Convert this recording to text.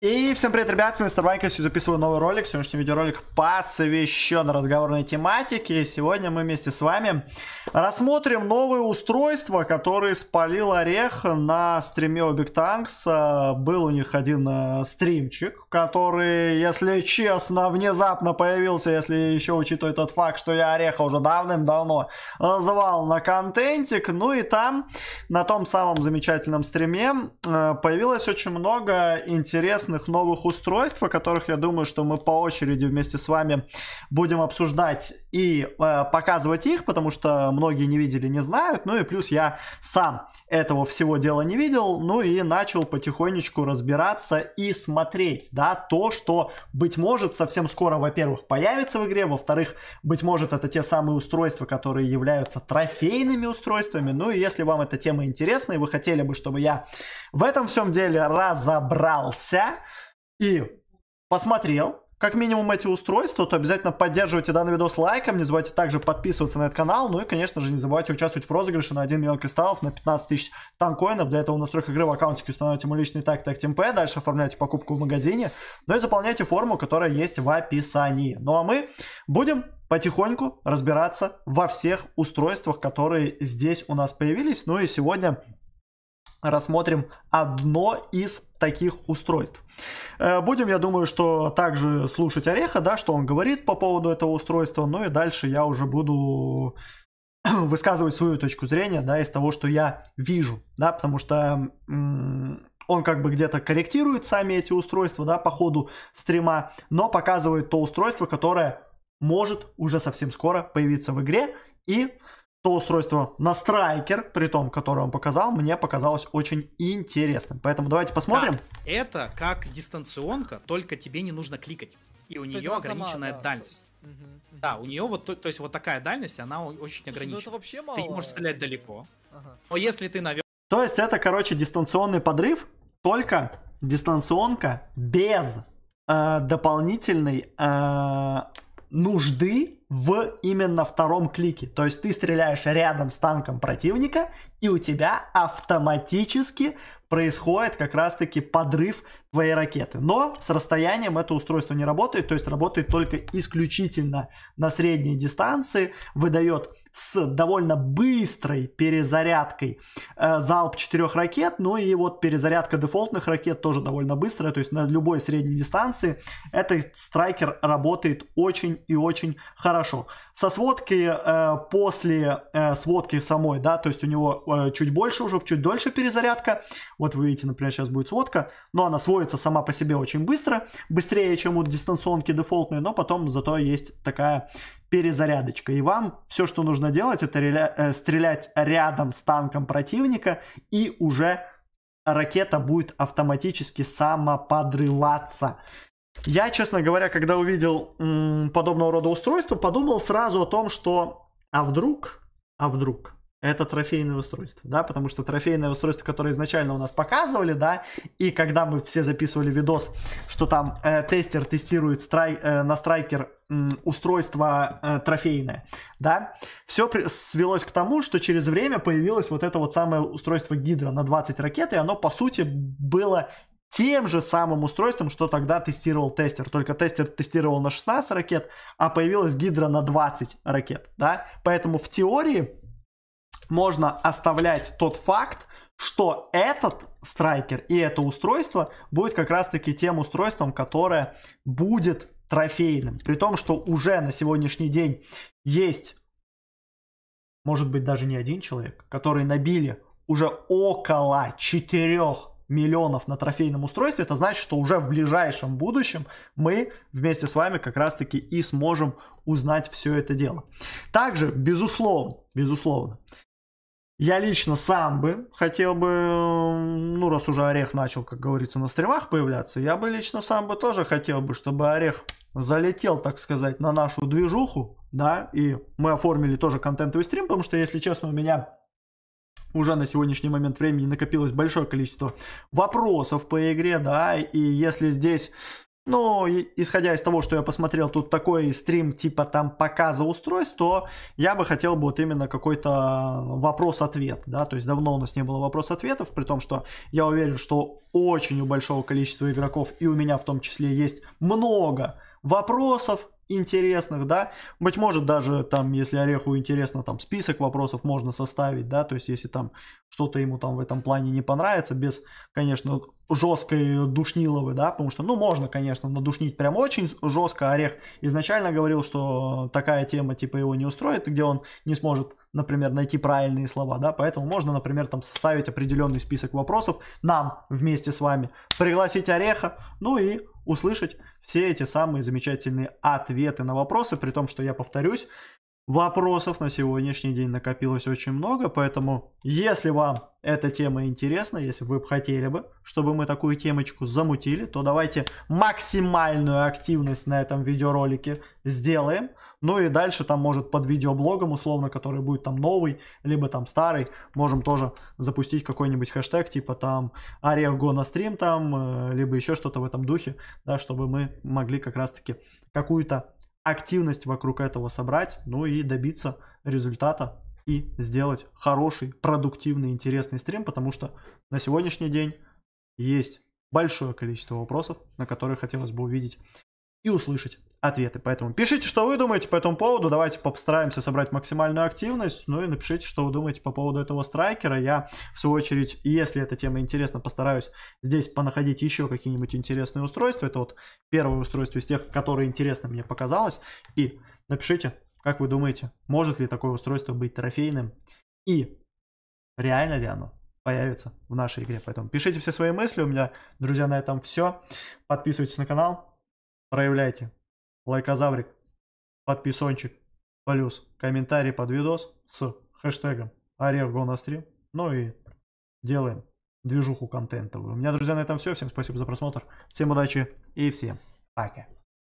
И всем привет, ребят, с вами Старбайкос, записываю новый ролик. Сегодняшний видеоролик посвящен разговорной тематике. И сегодня мы вместе с вами рассмотрим новые устройства, которые спалил Орех на стриме Big Tanks. А, был у них один а, стримчик, который, если честно, внезапно появился, если еще учитывать тот факт, что я Ореха уже давным-давно звал на контентик. Ну и там, на том самом замечательном стриме, а, появилось очень много интересных интересных новых устройств, о которых, я думаю, что мы по очереди вместе с вами будем обсуждать и э, показывать их, потому что многие не видели, не знают. Ну и плюс я сам этого всего дела не видел, ну и начал потихонечку разбираться и смотреть, да, то, что, быть может, совсем скоро, во-первых, появится в игре, во-вторых, быть может, это те самые устройства, которые являются трофейными устройствами. Ну и если вам эта тема интересна и вы хотели бы, чтобы я в этом всем деле разобрался, и посмотрел, как минимум эти устройства, то обязательно поддерживайте данный видос лайком, не забывайте также подписываться на этот канал, ну и, конечно же, не забывайте участвовать в розыгрыше на 1 миллион кристаллов, на 15 тысяч танкоинов, для этого в настройках игры в аккаунтике установите мой личный так так ТМП, дальше оформляйте покупку в магазине, ну и заполняйте форму, которая есть в описании. Ну а мы будем потихоньку разбираться во всех устройствах, которые здесь у нас появились, ну и сегодня рассмотрим одно из таких устройств. Э, будем, я думаю, что также слушать Ореха, да, что он говорит по поводу этого устройства, ну и дальше я уже буду высказывать свою точку зрения, да, из того, что я вижу, да, потому что он как бы где-то корректирует сами эти устройства, да, по ходу стрима, но показывает то устройство, которое может уже совсем скоро появиться в игре, и то устройство на страйкер, при том, которое он показал, мне показалось очень интересным. Поэтому давайте посмотрим. Да, это как дистанционка, только тебе не нужно кликать. И у то нее ограниченная сама, да, дальность. Угу, угу. Да, у нее вот, то, то есть вот такая дальность, она очень Слушай, ограничена. Ну это вообще мало. Ты не можешь стрелять далеко. Ага. Но если ты навел... То есть это, короче, дистанционный подрыв, только дистанционка без э, дополнительной э, нужды в именно втором клике. То есть ты стреляешь рядом с танком противника, и у тебя автоматически происходит как раз-таки подрыв твоей ракеты. Но с расстоянием это устройство не работает, то есть работает только исключительно на средней дистанции, выдает с довольно быстрой перезарядкой э, залп четырех ракет, ну и вот перезарядка дефолтных ракет тоже довольно быстрая, то есть на любой средней дистанции этот страйкер работает очень и очень хорошо. Со сводки э, после э, сводки самой, да, то есть у него э, чуть больше уже, чуть дольше перезарядка, вот вы видите, например, сейчас будет сводка, но она сводится сама по себе очень быстро, быстрее, чем у дистанционки дефолтной, но потом зато есть такая перезарядочка. И вам все, что нужно делать, это реля... э, стрелять рядом с танком противника, и уже ракета будет автоматически самоподрываться. Я, честно говоря, когда увидел м, подобного рода устройство, подумал сразу о том, что а вдруг, а вдруг это трофейное устройство, да, потому что трофейное устройство, которое изначально у нас показывали, да, и когда мы все записывали видос, что там э, тестер тестирует страй, э, на страйкер э, устройство э, трофейное, да, все при- свелось к тому, что через время появилось вот это вот самое устройство Гидра на 20 ракет, и оно, по сути, было тем же самым устройством, что тогда тестировал тестер. Только тестер тестировал на 16 ракет, а появилась гидра на 20 ракет, да. Поэтому в теории можно оставлять тот факт, что этот страйкер и это устройство будет как раз-таки тем устройством, которое будет трофейным. При том, что уже на сегодняшний день есть, может быть, даже не один человек, который набили уже около 4 миллионов на трофейном устройстве, это значит, что уже в ближайшем будущем мы вместе с вами как раз-таки и сможем узнать все это дело. Также, безусловно, безусловно, я лично сам бы хотел бы, ну раз уже Орех начал, как говорится, на стримах появляться, я бы лично сам бы тоже хотел бы, чтобы Орех залетел, так сказать, на нашу движуху, да, и мы оформили тоже контентовый стрим, потому что, если честно, у меня уже на сегодняшний момент времени накопилось большое количество вопросов по игре, да, и если здесь но исходя из того, что я посмотрел тут такой стрим типа там показа устройств, то я бы хотел бы вот именно какой-то вопрос-ответ, да, то есть давно у нас не было вопрос-ответов, при том, что я уверен, что очень у большого количества игроков и у меня в том числе есть много вопросов, интересных, да, быть может даже там, если Ореху интересно, там список вопросов можно составить, да, то есть если там что-то ему там в этом плане не понравится, без, конечно, жесткой душниловой, да, потому что, ну, можно, конечно, надушнить прям очень жестко. Орех изначально говорил, что такая тема, типа, его не устроит, где он не сможет, например, найти правильные слова, да, поэтому можно, например, там составить определенный список вопросов нам вместе с вами, пригласить Ореха, ну и услышать все эти самые замечательные ответы на вопросы, при том, что я повторюсь, вопросов на сегодняшний день накопилось очень много, поэтому если вам эта тема интересна, если вы бы хотели бы, чтобы мы такую темочку замутили, то давайте максимальную активность на этом видеоролике сделаем. Ну и дальше там, может, под видеоблогом, условно, который будет там новый, либо там старый, можем тоже запустить какой-нибудь хэштег, типа там Ария Go на стрим там, э, либо еще что-то в этом духе, да, чтобы мы могли как раз-таки какую-то активность вокруг этого собрать, ну и добиться результата и сделать хороший, продуктивный, интересный стрим, потому что на сегодняшний день есть большое количество вопросов, на которые хотелось бы увидеть и услышать ответы. Поэтому пишите, что вы думаете по этому поводу. Давайте постараемся собрать максимальную активность. Ну и напишите, что вы думаете по поводу этого страйкера. Я, в свою очередь, если эта тема интересна, постараюсь здесь понаходить еще какие-нибудь интересные устройства. Это вот первое устройство из тех, которые интересно мне показалось. И напишите, как вы думаете, может ли такое устройство быть трофейным? И реально ли оно? появится в нашей игре. Поэтому пишите все свои мысли. У меня, друзья, на этом все. Подписывайтесь на канал, проявляйте лайкозаврик, подписончик, плюс комментарий под видос с хэштегом орех гонострим. Ну и делаем движуху контентовую. У меня, друзья, на этом все. Всем спасибо за просмотр. Всем удачи и всем пока.